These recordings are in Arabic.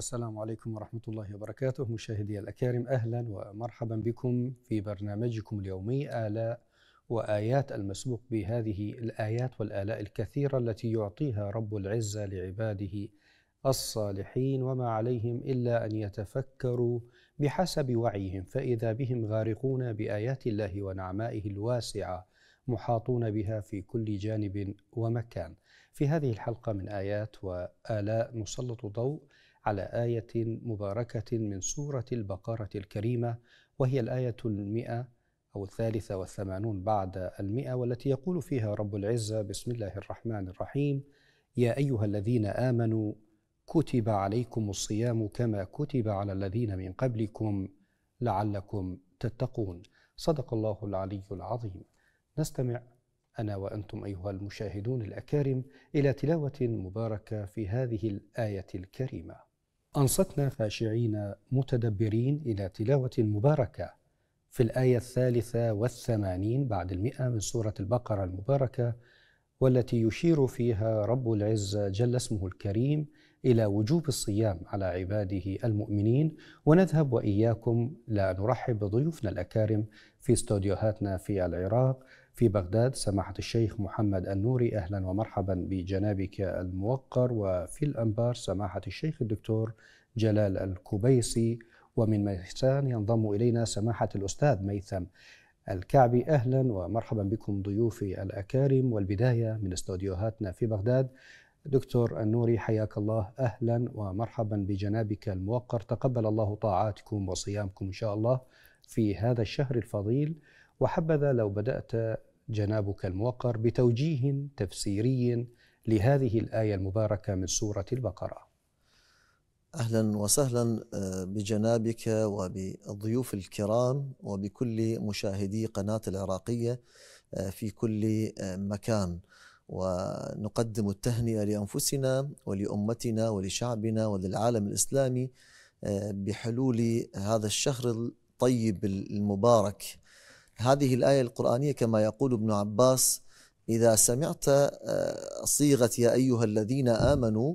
السلام عليكم ورحمة الله وبركاته مشاهدي الأكارم أهلا ومرحبا بكم في برنامجكم اليومي آلاء وآيات المسبوق بهذه الآيات والآلاء الكثيرة التي يعطيها رب العزة لعباده الصالحين وما عليهم إلا أن يتفكروا بحسب وعيهم فإذا بهم غارقون بآيات الله ونعمائه الواسعة محاطون بها في كل جانب ومكان في هذه الحلقة من آيات وآلاء نسلط ضوء على آية مباركة من سورة البقرة الكريمة وهي الآية المئة أو الثالثة والثمانون بعد المئة والتي يقول فيها رب العزة بسم الله الرحمن الرحيم يا أيها الذين آمنوا كتب عليكم الصيام كما كتب على الذين من قبلكم لعلكم تتقون صدق الله العلي العظيم نستمع انا وانتم ايها المشاهدون الاكارم الى تلاوه مباركه في هذه الايه الكريمه أنصتنا خاشعين متدبرين إلى تلاوة مباركة في الآية الثالثة والثمانين بعد المئة من سورة البقرة المباركة والتي يشير فيها رب العزة جل اسمه الكريم إلى وجوب الصيام على عباده المؤمنين ونذهب وإياكم لنرحب بضيوفنا الأكارم في استوديوهاتنا في العراق في بغداد سماحة الشيخ محمد النوري أهلا ومرحبا بجنابك الموقر وفي الأنبار سماحة الشيخ الدكتور جلال الكبيسي ومن ميسان ينضم إلينا سماحة الأستاذ ميثم الكعبي أهلا ومرحبا بكم ضيوفي الأكارم والبداية من استوديوهاتنا في بغداد دكتور النوري حياك الله أهلا ومرحبا بجنابك الموقر تقبل الله طاعاتكم وصيامكم إن شاء الله في هذا الشهر الفضيل وحبذا لو بدأت جنابك الموقر بتوجيه تفسيري لهذه الآية المباركة من سورة البقرة. اهلا وسهلا آه، بجنابك وبالضيوف الكرام وبكل مشاهدي قناه العراقيه آه، في كل آه، مكان ونقدم التهنئه لانفسنا ولامتنا ولشعبنا وللعالم الاسلامي بحلول هذا الشهر الطيب المبارك هذه الآية القرآنية كما يقول ابن عباس إذا سمعت آه، صيغة يا أيها الذين آمنوا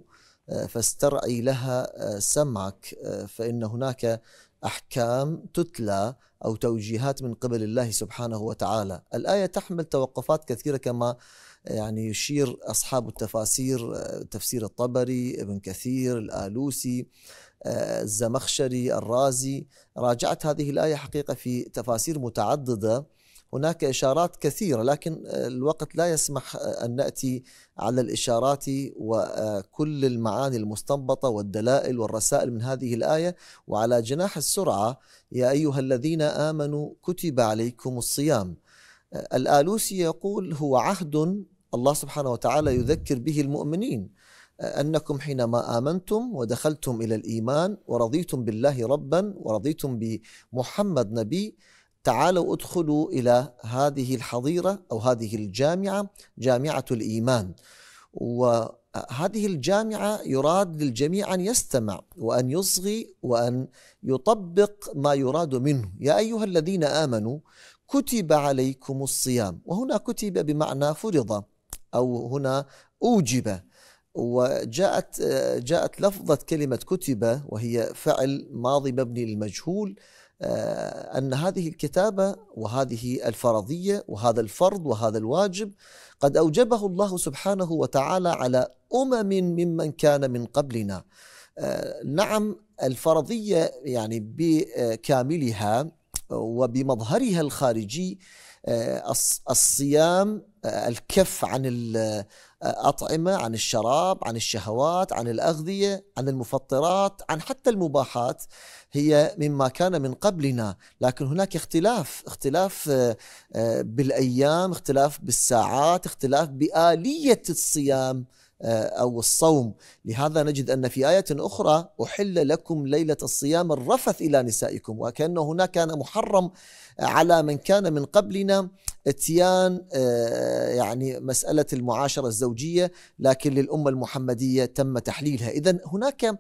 آه، فاسترعي لها آه، سمعك فإن هناك أحكام تتلى أو توجيهات من قبل الله سبحانه وتعالى الآية تحمل توقفات كثيرة كما يعني يشير أصحاب التفاسير تفسير الطبري ابن كثير الآلوسي الزمخشري الرازي راجعت هذه الآية حقيقة في تفاسير متعددة هناك إشارات كثيرة لكن الوقت لا يسمح أن نأتي على الإشارات وكل المعاني المستنبطة والدلائل والرسائل من هذه الآية وعلى جناح السرعة يا أيها الذين آمنوا كتب عليكم الصيام الآلوسي يقول هو عهد الله سبحانه وتعالى يذكر به المؤمنين أنكم حينما آمنتم ودخلتم إلى الإيمان ورضيتم بالله ربا ورضيتم بمحمد نبي تعالوا ادخلوا إلى هذه الحظيرة أو هذه الجامعة جامعة الإيمان وهذه الجامعة يراد للجميع أن يستمع وأن يصغي وأن يطبق ما يراد منه يا أيها الذين آمنوا كتب عليكم الصيام وهنا كتب بمعنى فرض أو هنا أوجب وجاءت جاءت لفظة كلمة كتب وهي فعل ماضي مبني للمجهول آه، أن هذه الكتابة وهذه الفرضية وهذا الفرض وهذا الواجب قد أوجبه الله سبحانه وتعالى على أمم ممن كان من قبلنا آه، نعم الفرضية يعني بكاملها وبمظهرها الخارجي آه، الصيام الكف عن أطعمة عن الشراب عن الشهوات عن الأغذية عن المفطرات عن حتى المباحات هي مما كان من قبلنا لكن هناك اختلاف اختلاف آه، آه، بالأيام اختلاف بالساعات اختلاف بآلية الصيام آه، أو الصوم لهذا نجد أن في آية أخرى أحل لكم ليلة الصيام الرفث إلى نسائكم وكأنه هناك كان محرم على من كان من قبلنا اتيان آه، يعني مسألة المعاشرة الزوجية لكن للأمة المحمدية تم تحليلها إذا هناك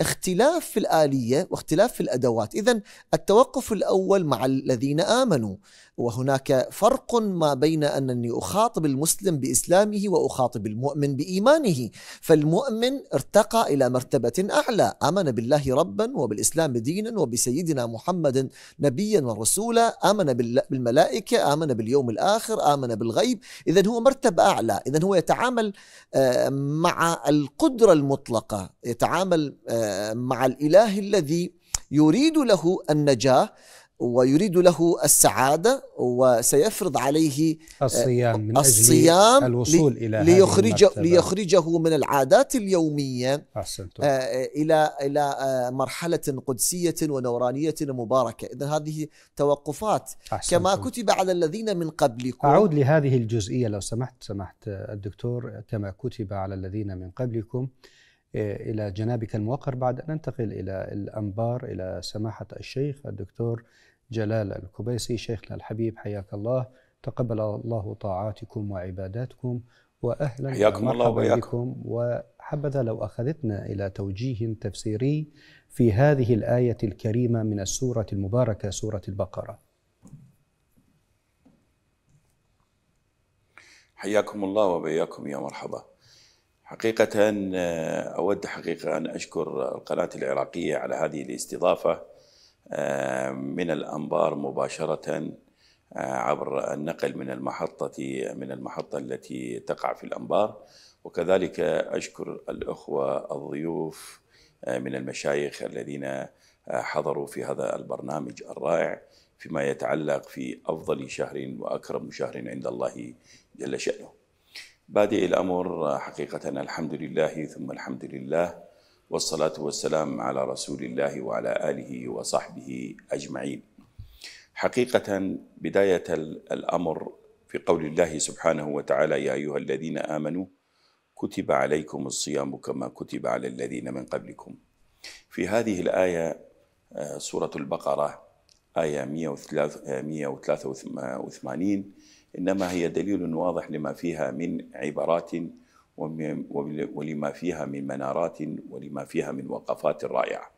اختلاف في الآلية واختلاف في الأدوات إذا التوقف الأول مع الذين آمنوا وهناك فرق ما بين أنني أخاطب المسلم بإسلامه وأخاطب المؤمن بإيمانه فالمؤمن ارتقى إلى مرتبة أعلى آمن بالله ربا وبالإسلام دينا وبسيدنا محمد نبيا ورسولا آمن بالملائكة آمن باليوم الآخر آمن بالغيب إذا هو مرتب أعلى إذا هو يتعامل آه، مع القدرة المطلقة يتعامل آه، مع الإله الذي يريد له النجاة ويريد له السعادة وسيفرض عليه آه، الصيام من الصيام الوصول إلى ليخرج ليخرجه من العادات اليومية آه، إلى إلى آه، مرحلة قدسية ونورانية مباركة إذا هذه توقفات أحسنتم. كما كتب على الذين من قبلكم أعود لهذه الجزئية لو سمحت سمحت الدكتور كما كتب على الذين من قبلكم إيه، إلى جنابك الموقر بعد أن ننتقل إلى الأنبار إلى سماحة الشيخ الدكتور جلال الكبيسي شيخنا الحبيب حياك الله تقبل الله طاعاتكم وعباداتكم وأهلا حياكم الله وبياكم وحبذا لو أخذتنا إلى توجيه تفسيري في هذه الآية الكريمة من السورة المباركة سورة البقرة حياكم الله وبياكم يا مرحبا حقيقة آه، أود حقيقة أن أشكر القناة العراقية على هذه الاستضافة آه، من الأنبار مباشرة آه، عبر النقل من المحطة من المحطة التي تقع في الأنبار وكذلك أشكر الأخوة الضيوف من المشايخ الذين حضروا في هذا البرنامج الرائع فيما يتعلق في أفضل شهر وأكرم شهر عند الله جل شأنه بادئ الأمر حقيقة الحمد لله ثم الحمد لله والصلاة والسلام على رسول الله وعلى آله وصحبه أجمعين حقيقة بداية الأمر في قول الله سبحانه وتعالى يا أيها الذين آمنوا كتب عليكم الصيام كما كتب على الذين من قبلكم في هذه الآية آه، سورة البقرة آية 183 إنما هي دليل واضح لما فيها من عبارات ولما فيها من منارات ولما فيها من وقفات رائعة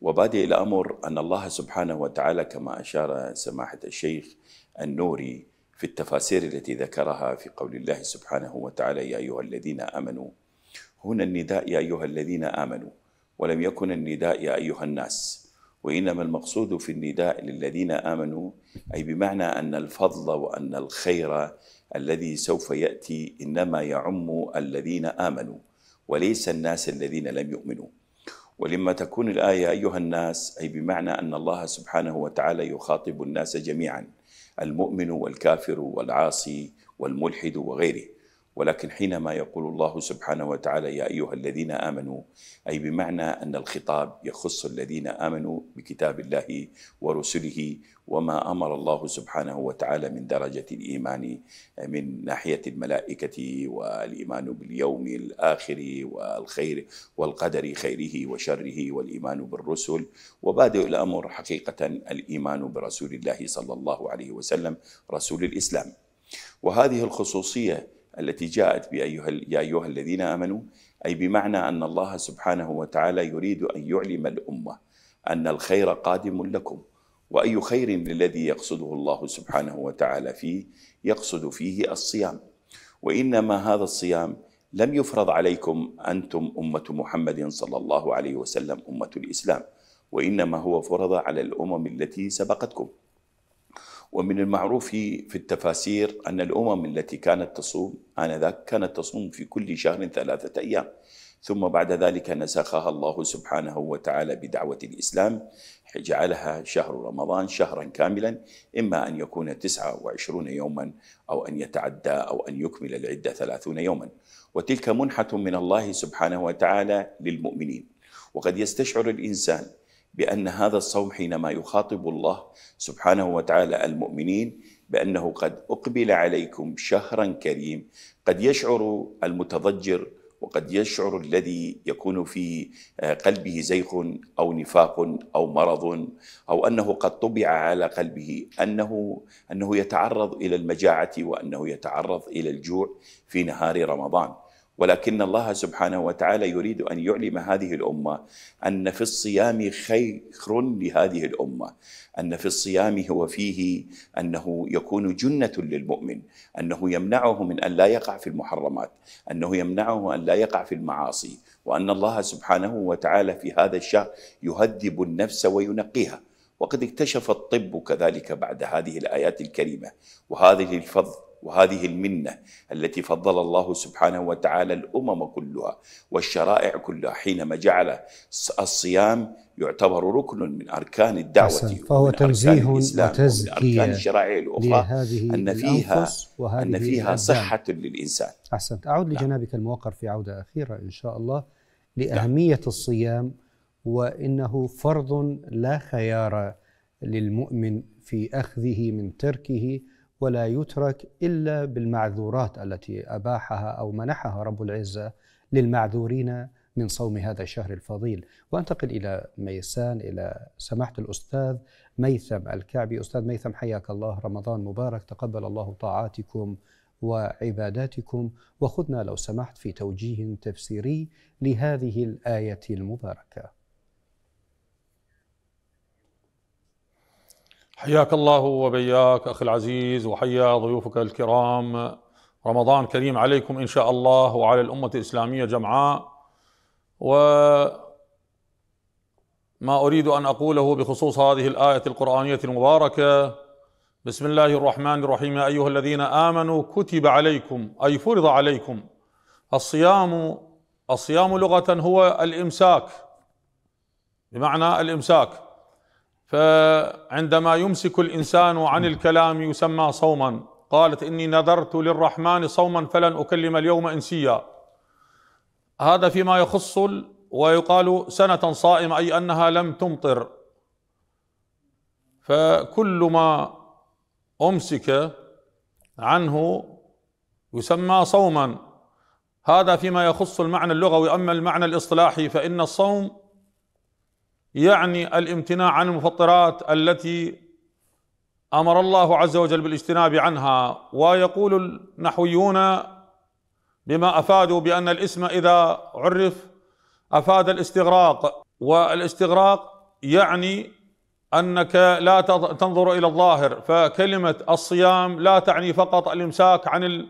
وبادئ الأمر أن الله سبحانه وتعالى كما أشار سماحة الشيخ النوري في التفاسير التي ذكرها في قول الله سبحانه وتعالى يا أيها الذين آمنوا هنا النداء يا أيها الذين آمنوا ولم يكن النداء يا أيها الناس وإنما المقصود في النداء للذين آمنوا أي بمعنى أن الفضل وأن الخير الذي سوف يأتي إنما يعم الذين آمنوا وليس الناس الذين لم يؤمنوا ولما تكون الآية أيها الناس أي بمعنى أن الله سبحانه وتعالى يخاطب الناس جميعا المؤمن والكافر والعاصي والملحد وغيره ولكن حينما يقول الله سبحانه وتعالى يا ايها الذين امنوا اي بمعنى ان الخطاب يخص الذين امنوا بكتاب الله ورسله وما امر الله سبحانه وتعالى من درجه الايمان من ناحيه الملائكه والايمان باليوم الاخر والخير والقدر خيره وشره والايمان بالرسل وبادئ الامر حقيقه الايمان برسول الله صلى الله عليه وسلم رسول الاسلام وهذه الخصوصيه التي جاءت بأيها يا أيها الذين آمنوا أي بمعنى أن الله سبحانه وتعالى يريد أن يعلم الأمة أن الخير قادم لكم وأي خير للذي يقصده الله سبحانه وتعالى فيه يقصد فيه الصيام وإنما هذا الصيام لم يفرض عليكم أنتم أمة محمد صلى الله عليه وسلم أمة الإسلام وإنما هو فرض على الأمم التي سبقتكم ومن المعروف في التفاسير أن الأمم التي كانت تصوم آنذاك كانت تصوم في كل شهر ثلاثة أيام ثم بعد ذلك نسخها الله سبحانه وتعالى بدعوة الإسلام جعلها شهر رمضان شهرا كاملا إما أن يكون 29 يوما أو أن يتعدى أو أن يكمل العدة 30 يوما وتلك منحة من الله سبحانه وتعالى للمؤمنين وقد يستشعر الإنسان بأن هذا الصوم حينما يخاطب الله سبحانه وتعالى المؤمنين بأنه قد أقبل عليكم شهرا كريم قد يشعر المتضجر وقد يشعر الذي يكون في آه، قلبه زيخ او نفاق او مرض او انه قد طبع على قلبه انه انه يتعرض الى المجاعه وانه يتعرض الى الجوع في نهار رمضان. ولكن الله سبحانه وتعالى يريد ان يعلم هذه الامه ان في الصيام خير لهذه الامه، ان في الصيام هو فيه انه يكون جنه للمؤمن، انه يمنعه من ان لا يقع في المحرمات، انه يمنعه ان لا يقع في المعاصي، وان الله سبحانه وتعالى في هذا الشهر يهذب النفس وينقيها، وقد اكتشف الطب كذلك بعد هذه الايات الكريمه وهذه الفضل وهذه المنة التي فضل الله سبحانه وتعالى الأمم كلها والشرائع كلها حينما جعل الصيام يعتبر ركن من أركان الدعوة فهو تنزيه وتزكية ومن أركان الشرائع الأخرى أن فيها أن فيها صحة للإنسان أحسنت أعود نعم. لجنابك الموقر في عودة أخيرة إن شاء الله نعم. لأهمية لا. الصيام وإنه فرض لا خيار للمؤمن في أخذه من تركه ولا يترك الا بالمعذورات التي اباحها او منحها رب العزه للمعذورين من صوم هذا الشهر الفضيل وانتقل الى ميسان الى سماحه الاستاذ ميثم الكعبي استاذ ميثم حياك الله رمضان مبارك تقبل الله طاعاتكم وعباداتكم وخذنا لو سمحت في توجيه تفسيري لهذه الايه المباركه حياك الله وبياك اخي العزيز وحيا ضيوفك الكرام رمضان كريم عليكم ان شاء الله وعلى الامه الاسلاميه جمعاء وما اريد ان اقوله بخصوص هذه الايه القرانيه المباركه بسم الله الرحمن الرحيم يا ايها الذين امنوا كتب عليكم اي فرض عليكم الصيام الصيام لغه هو الامساك بمعنى الامساك فعندما يمسك الانسان عن الكلام يسمى صوما قالت اني نذرت للرحمن صوما فلن اكلم اليوم انسيا هذا فيما يخص ويقال سنه صائمه اي انها لم تمطر فكل ما امسك عنه يسمى صوما هذا فيما يخص المعنى اللغوي اما المعنى الاصطلاحي فان الصوم يعني الامتناع عن المفطرات التي امر الله عز وجل بالاجتناب عنها ويقول النحويون بما افادوا بان الاسم اذا عرف افاد الاستغراق والاستغراق يعني انك لا تنظر الى الظاهر فكلمه الصيام لا تعني فقط الامساك عن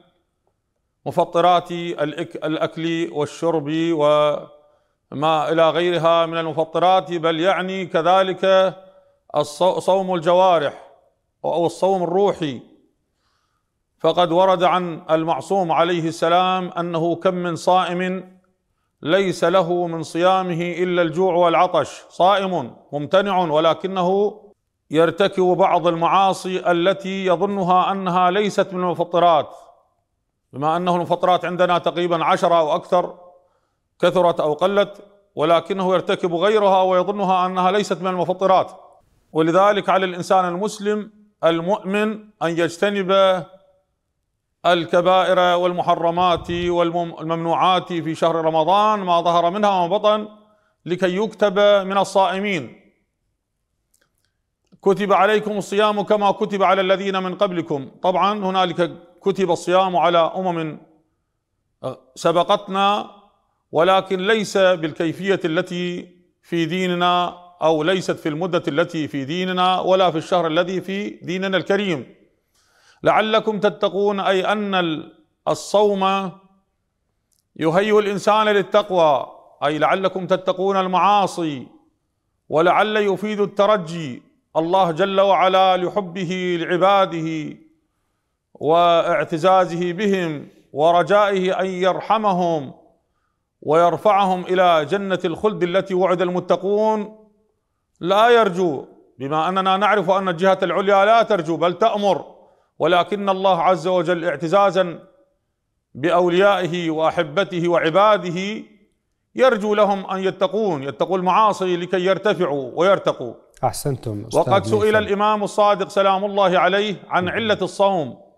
المفطرات الاكل والشرب و ما إلى غيرها من المفطرات بل يعني كذلك صوم الجوارح أو الصوم الروحي فقد ورد عن المعصوم عليه السلام أنه كم من صائم ليس له من صيامه إلا الجوع والعطش صائم ممتنع ولكنه يرتكب بعض المعاصي التي يظنها أنها ليست من المفطرات بما أنه المفطرات عندنا تقريبا عشرة أو أكثر كثرت أو قلت ولكنه يرتكب غيرها ويظنها أنها ليست من المفطرات ولذلك على الإنسان المسلم المؤمن أن يجتنب الكبائر والمحرمات والممنوعات في شهر رمضان ما ظهر منها وما بطن لكي يكتب من الصائمين كتب عليكم الصيام كما كتب على الذين من قبلكم طبعا هنالك كتب الصيام على امم آه، سبقتنا ولكن ليس بالكيفيه التي في ديننا او ليست في المده التي في ديننا ولا في الشهر الذي في ديننا الكريم لعلكم تتقون اي ان الصوم يهيئ الانسان للتقوى اي لعلكم تتقون المعاصي ولعل يفيد الترجي الله جل وعلا لحبه لعباده واعتزازه بهم ورجائه ان يرحمهم ويرفعهم الى جنه الخلد التي وعد المتقون لا يرجو بما اننا نعرف ان الجهه العليا لا ترجو بل تامر ولكن الله عز وجل اعتزازا باوليائه واحبته وعباده يرجو لهم ان يتقون يتقوا المعاصي لكي يرتفعوا ويرتقوا احسنتم وقد سئل الامام الصادق سلام الله عليه عن عله الصوم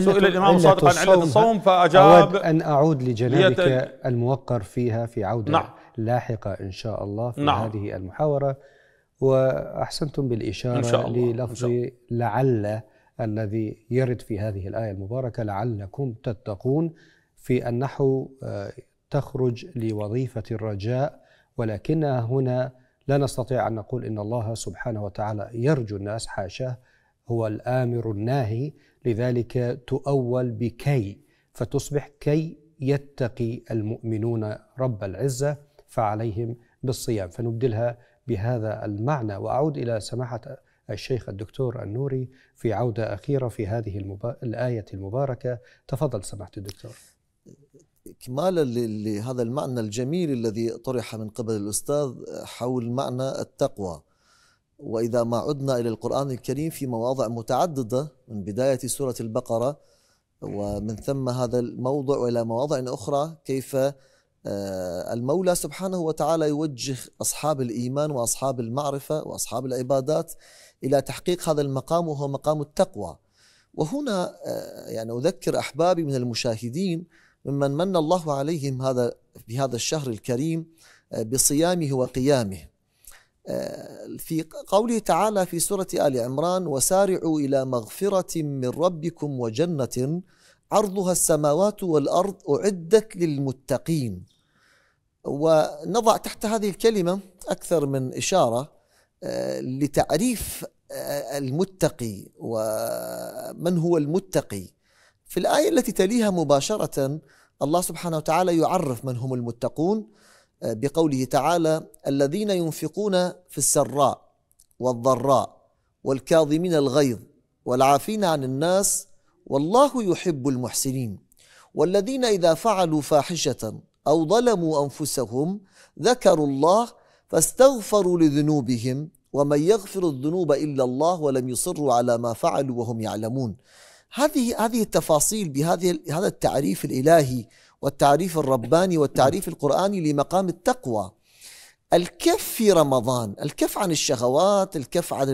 سئل الإمام صادق عن علة الصوم فأجاب أود أن أعود لجنابك ليت... الموقر فيها في عودة نعم. لاحقة إن شاء الله في نعم. هذه المحاورة وأحسنتم بالإشارة إن شاء الله. للفظ إن شاء الله. لعل الذي يرد في هذه الآية المباركة لعلكم تتقون في النحو آه، تخرج لوظيفة الرجاء ولكنها هنا لا نستطيع أن نقول إن الله سبحانه وتعالى يرجو الناس حاشاه هو الآمر الناهي لذلك تؤول بكي فتصبح كي يتقي المؤمنون رب العزه فعليهم بالصيام فنبدلها بهذا المعنى واعود الى سماحه الشيخ الدكتور النوري في عوده اخيره في هذه المبا... الايه المباركه تفضل سماحه الدكتور كمالا لهذا المعنى الجميل الذي طرح من قبل الاستاذ حول معنى التقوى وإذا ما عدنا إلى القرآن الكريم في مواضع متعددة من بداية سورة البقرة ومن ثم هذا الموضع وإلى مواضع أخرى كيف آه، المولى سبحانه وتعالى يوجه أصحاب الإيمان وأصحاب المعرفة وأصحاب العبادات إلى تحقيق هذا المقام وهو مقام التقوى وهنا آه، يعني أذكر أحبابي من المشاهدين ممن من الله عليهم هذا في هذا الشهر الكريم آه، بصيامه وقيامه في قوله تعالى في سورة آل عمران وسارعوا إلى مغفرة من ربكم وجنة عرضها السماوات والأرض أعدت للمتقين ونضع تحت هذه الكلمة أكثر من إشارة آه، لتعريف آه، المتقي ومن هو المتقي في الآية التي تليها مباشرة الله سبحانه وتعالى يعرف من هم المتقون بقوله تعالى الذين ينفقون في السراء والضراء والكاظمين الغيظ والعافين عن الناس والله يحب المحسنين والذين اذا فعلوا فاحشه او ظلموا انفسهم ذكروا الله فاستغفروا لذنوبهم ومن يغفر الذنوب الا الله ولم يصروا على ما فعلوا وهم يعلمون هذه هذه التفاصيل بهذه هذا التعريف الالهي والتعريف الرباني والتعريف القرآني لمقام التقوى الكف في رمضان الكف عن الشهوات الكف عن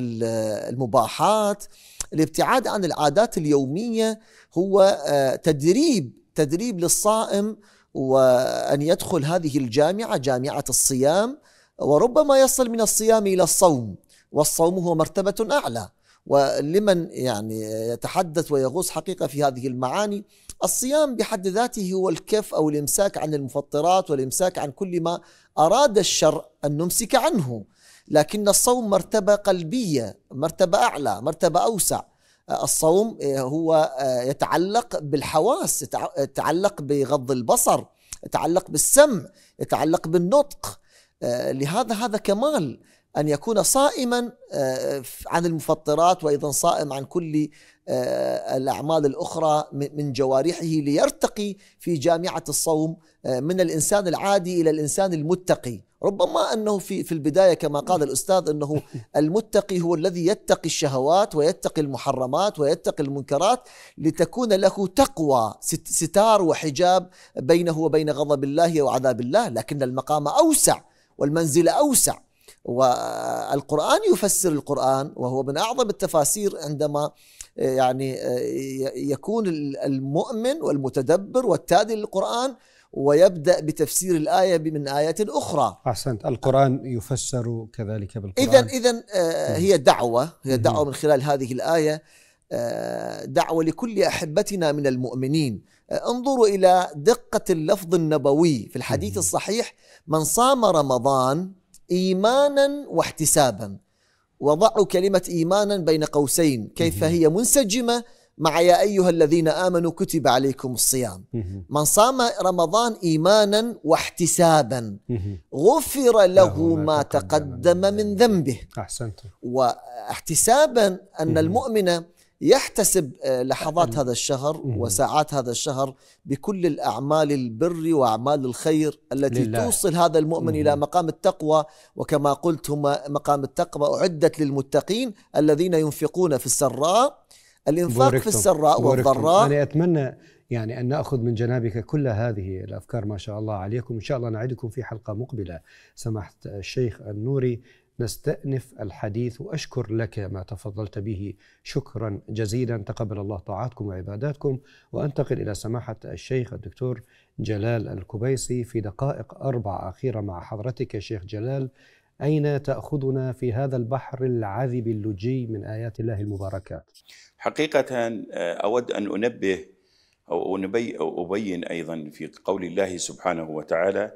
المباحات الابتعاد عن العادات اليومية هو آه، تدريب تدريب للصائم وأن يدخل هذه الجامعة جامعة الصيام وربما يصل من الصيام إلى الصوم والصوم هو مرتبة أعلى ولمن يعني يتحدث ويغوص حقيقة في هذه المعاني الصيام بحد ذاته هو الكف أو الإمساك عن المفطرات والإمساك عن كل ما أراد الشرع أن نمسك عنه لكن الصوم مرتبة قلبية مرتبة أعلى مرتبة أوسع الصوم هو يتعلق بالحواس يتعلق بغض البصر يتعلق بالسمع يتعلق بالنطق لهذا هذا كمال أن يكون صائما آه، عن المفطرات وأيضا صائم عن كل آه، الأعمال الأخرى من جوارحه ليرتقي في جامعة الصوم آه، من الإنسان العادي إلى الإنسان المتقي ربما أنه في, في البداية كما قال الأستاذ أنه المتقي هو الذي يتقي الشهوات ويتقي المحرمات ويتقي المنكرات لتكون له تقوى ستار وحجاب بينه وبين غضب الله وعذاب الله لكن المقام أوسع والمنزل أوسع والقرآن يفسر القرآن وهو من أعظم التفاسير عندما آه، يعني آه، يكون المؤمن والمتدبر والتادي للقرآن ويبدأ بتفسير الآية من آية أخرى أحسنت القرآن يفسر كذلك بالقرآن إذا إذا آه، نعم. هي دعوة هي دعوة من خلال هذه الآية دعوة لكل أحبتنا من المؤمنين انظروا إلى دقة اللفظ النبوي في الحديث الصحيح من صام رمضان ايمانا واحتسابا وضعوا كلمه ايمانا بين قوسين كيف هي منسجمه مع يا ايها الذين امنوا كتب عليكم الصيام من صام رمضان ايمانا واحتسابا غفر له ما تقدم من ذنبه احسنت واحتسابا ان المؤمن يحتسب آه، لحظات أمم. هذا الشهر أمم. وساعات هذا الشهر بكل الأعمال البر وأعمال الخير التي لله. توصل هذا المؤمن إلى أمم. مقام التقوى وكما قلت هما مقام التقوى أعدت للمتقين الذين ينفقون في السراء الإنفاق بوركتم. في السراء والضراء أنا أتمنى يعني أن نأخذ من جنابك كل هذه الأفكار ما شاء الله عليكم إن شاء الله نعدكم في حلقة مقبلة سماحة الشيخ النوري نستأنف الحديث وأشكر لك ما تفضلت به شكرا جزيلا تقبل الله طاعاتكم وعباداتكم وأنتقل إلى سماحة الشيخ الدكتور جلال الكبيسي في دقائق أربع أخيرة مع حضرتك شيخ جلال أين تأخذنا في هذا البحر العذب اللجي من آيات الله المباركات حقيقة أود أن أنبه أو أبين أيضا في قول الله سبحانه وتعالى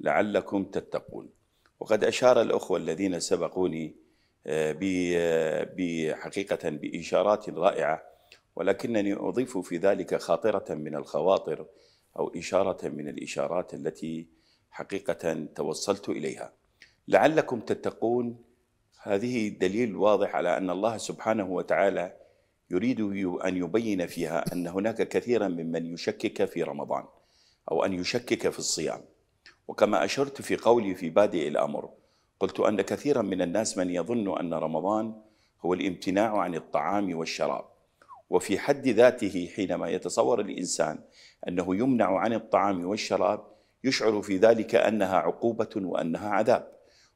لعلكم تتقون وقد أشار الأخوة الذين سبقوني آه، بحقيقة آه، بإشارات رائعة ولكنني أضيف في ذلك خاطرة من الخواطر أو إشارة من الإشارات التي حقيقة توصلت إليها لعلكم تتقون هذه دليل واضح على أن الله سبحانه وتعالى يريد أن يبين فيها أن هناك كثيرا ممن يشكك في رمضان أو أن يشكك في الصيام وكما أشرت في قولي في بادئ الأمر قلت أن كثيرا من الناس من يظن أن رمضان هو الامتناع عن الطعام والشراب وفي حد ذاته حينما يتصور الإنسان أنه يمنع عن الطعام والشراب يشعر في ذلك أنها عقوبة وأنها عذاب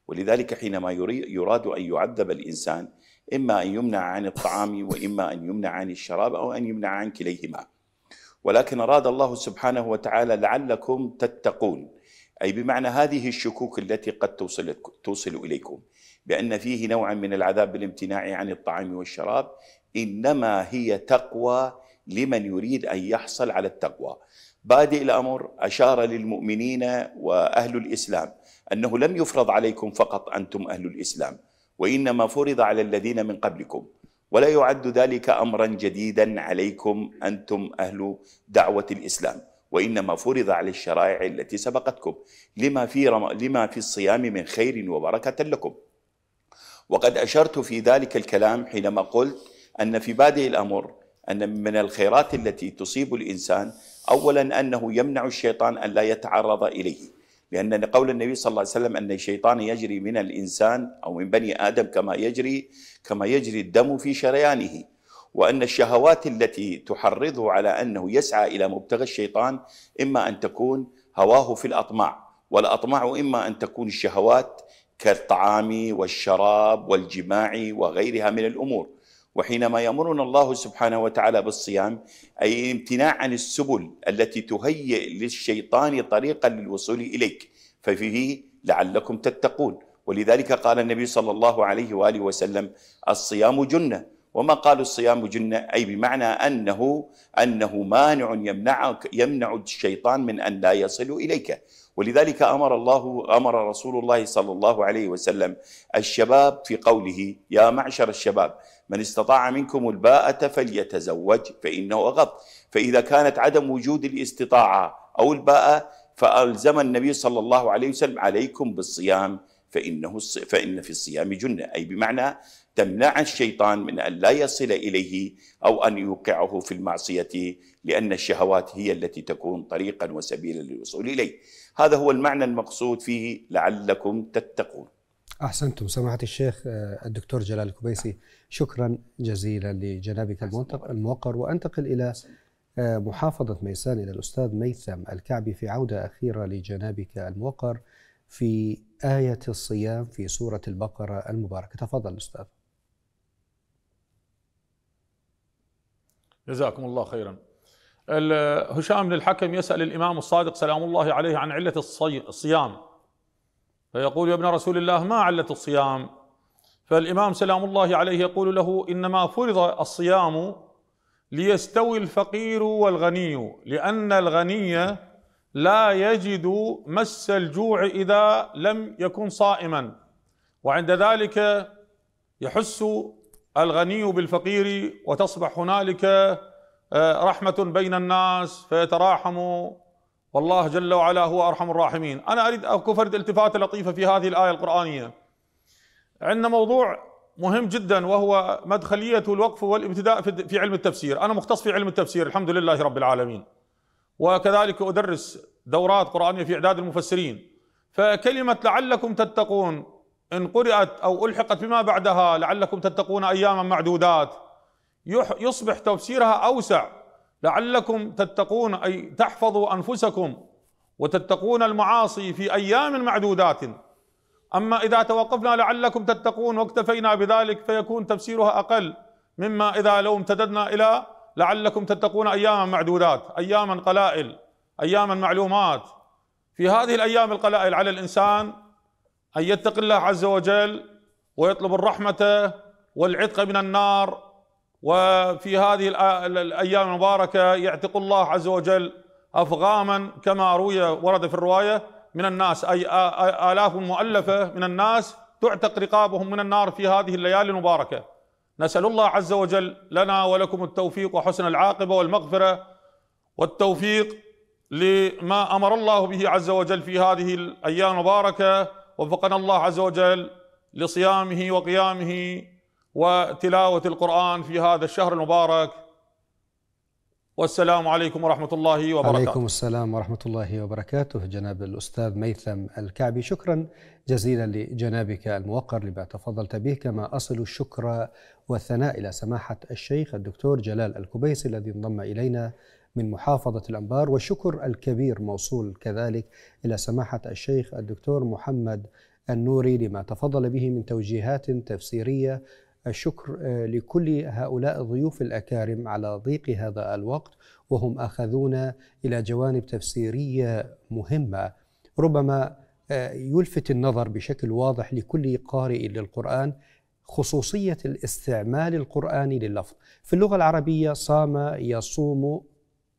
ولذلك حينما يراد أن يعذب الإنسان إما أن يمنع عن الطعام وإما أن يمنع عن الشراب أو أن يمنع عن كليهما ولكن أراد الله سبحانه وتعالى لعلكم تتقون أي بمعنى هذه الشكوك التي قد توصل توصل إليكم بأن فيه نوعا من العذاب بالامتناع عن الطعام والشراب إنما هي تقوى لمن يريد أن يحصل على التقوى بادئ الأمر أشار للمؤمنين وأهل الإسلام أنه لم يفرض عليكم فقط أنتم أهل الإسلام وإنما فرض على الذين من قبلكم ولا يعد ذلك أمرا جديدا عليكم أنتم أهل دعوة الإسلام وإنما فرض على الشرائع التي سبقتكم لما في, رم... لما في الصيام من خير وبركة لكم وقد أشرت في ذلك الكلام حينما قلت أن في بادئ الأمر أن من الخيرات التي تصيب الإنسان أولا أنه يمنع الشيطان أن لا يتعرض إليه لأن قول النبي صلى الله عليه وسلم أن الشيطان يجري من الإنسان أو من بني آدم كما يجري كما يجري الدم في شريانه وأن الشهوات التي تحرضه على أنه يسعى إلى مبتغى الشيطان إما أن تكون هواه في الأطماع والأطماع إما أن تكون الشهوات كالطعام والشراب والجماع وغيرها من الأمور وحينما يأمرنا الله سبحانه وتعالى بالصيام أي الامتناع عن السبل التي تهيئ للشيطان طريقا للوصول إليك ففيه لعلكم تتقون ولذلك قال النبي صلى الله عليه وآله وسلم الصيام جنة وما قالوا الصيام جنة أي بمعنى أنه أنه مانع يمنعك يمنع الشيطان من أن لا يصل إليك ولذلك أمر الله أمر رسول الله صلى الله عليه وسلم الشباب في قوله يا معشر الشباب من استطاع منكم الباءة فليتزوج فإنه أغض فإذا كانت عدم وجود الاستطاعة أو الباءة فألزم النبي صلى الله عليه وسلم عليكم بالصيام فإنه فإن في الصيام جنة أي بمعنى تمنع الشيطان من أن لا يصل إليه أو أن يوقعه في المعصية لأن الشهوات هي التي تكون طريقا وسبيلا للوصول إليه هذا هو المعنى المقصود فيه لعلكم تتقون أحسنتم سماحة الشيخ آه، الدكتور جلال الكبيسي شكرا جزيلا لجنابك الموقر وأنتقل إلى آه، محافظة ميسان إلى الأستاذ ميثم الكعبي في عودة أخيرة لجنابك الموقر في آية الصيام في سورة البقرة المباركة تفضل أستاذ جزاكم الله خيرا هشام بن الحكم يسأل الإمام الصادق سلام الله عليه عن علة الصيام فيقول يا ابن رسول الله ما علة الصيام فالإمام سلام الله عليه يقول له إنما فرض الصيام ليستوي الفقير والغني لأن الغني لا يجد مس الجوع إذا لم يكن صائما وعند ذلك يحس الغني بالفقير وتصبح هنالك آه، رحمة بين الناس فيتراحموا والله جل وعلا هو أرحم الراحمين أنا أريد كفرد التفاتة لطيفة في هذه الآية القرآنية عندنا موضوع مهم جدا وهو مدخلية الوقف والابتداء في علم التفسير أنا مختص في علم التفسير الحمد لله رب العالمين وكذلك أدرس دورات قرآنية في إعداد المفسرين فكلمة لعلكم تتقون إن قرأت أو ألحقت بما بعدها لعلكم تتقون أياما معدودات يصبح تفسيرها أوسع لعلكم تتقون أي تحفظوا أنفسكم وتتقون المعاصي في أيام معدودات أما إذا توقفنا لعلكم تتقون واكتفينا بذلك فيكون تفسيرها أقل مما إذا لو امتددنا إلى لعلكم تتقون أياما معدودات أياما قلائل أياما معلومات في هذه الأيام القلائل على الإنسان ان يتقي الله عز وجل ويطلب الرحمه والعتق من النار وفي هذه الايام المباركه يعتق الله عز وجل افغاما كما روي ورد في الروايه من الناس اي الاف مؤلفه من الناس تعتق رقابهم من النار في هذه الليالي المباركه نسال الله عز وجل لنا ولكم التوفيق وحسن العاقبه والمغفره والتوفيق لما امر الله به عز وجل في هذه الايام المباركه وفقنا الله عز وجل لصيامه وقيامه وتلاوه القران في هذا الشهر المبارك والسلام عليكم ورحمه الله وبركاته. عليكم السلام ورحمه الله وبركاته جناب الاستاذ ميثم الكعبي شكرا جزيلا لجنابك الموقر لما تفضلت به كما اصل الشكر والثناء الى سماحه الشيخ الدكتور جلال الكبيسي الذي انضم الينا من محافظة الأنبار والشكر الكبير موصول كذلك إلى سماحة الشيخ الدكتور محمد النوري لما تفضل به من توجيهات تفسيرية الشكر آه، لكل هؤلاء الضيوف الأكارم على ضيق هذا الوقت وهم أخذونا إلى جوانب تفسيرية مهمة ربما آه، يلفت النظر بشكل واضح لكل قارئ للقرآن خصوصية الاستعمال القرآني لللفظ في اللغة العربية صام يصوم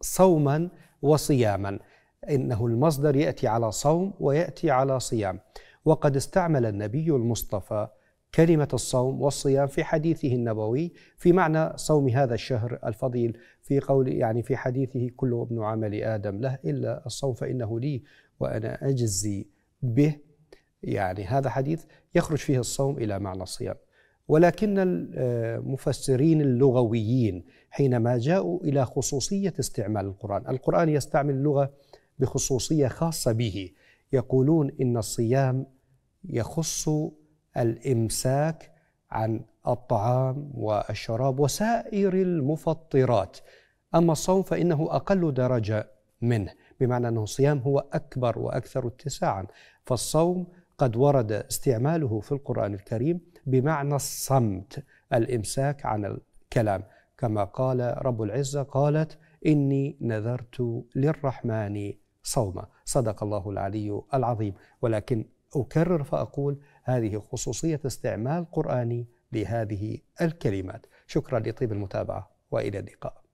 صوما وصياما انه المصدر ياتي على صوم وياتي على صيام وقد استعمل النبي المصطفى كلمة الصوم والصيام في حديثه النبوي في معنى صوم هذا الشهر الفضيل في قول يعني في حديثه كل ابن عمل آدم له إلا الصوم فإنه لي وأنا أجزي به يعني هذا حديث يخرج فيه الصوم إلى معنى الصيام ولكن المفسرين آه، اللغويين حينما جاءوا الى خصوصيه استعمال القران، القران يستعمل اللغه بخصوصيه خاصه به، يقولون ان الصيام يخص الامساك عن الطعام والشراب وسائر المفطرات، اما الصوم فانه اقل درجه منه، بمعنى انه الصيام هو اكبر واكثر اتساعا، فالصوم قد ورد استعماله في القرآن الكريم بمعنى الصمت الإمساك عن الكلام كما قال رب العزة قالت إني نذرت للرحمن صوما صدق الله العلي العظيم ولكن أكرر فأقول هذه خصوصية استعمال قرآني لهذه الكلمات شكرا لطيب المتابعة وإلى اللقاء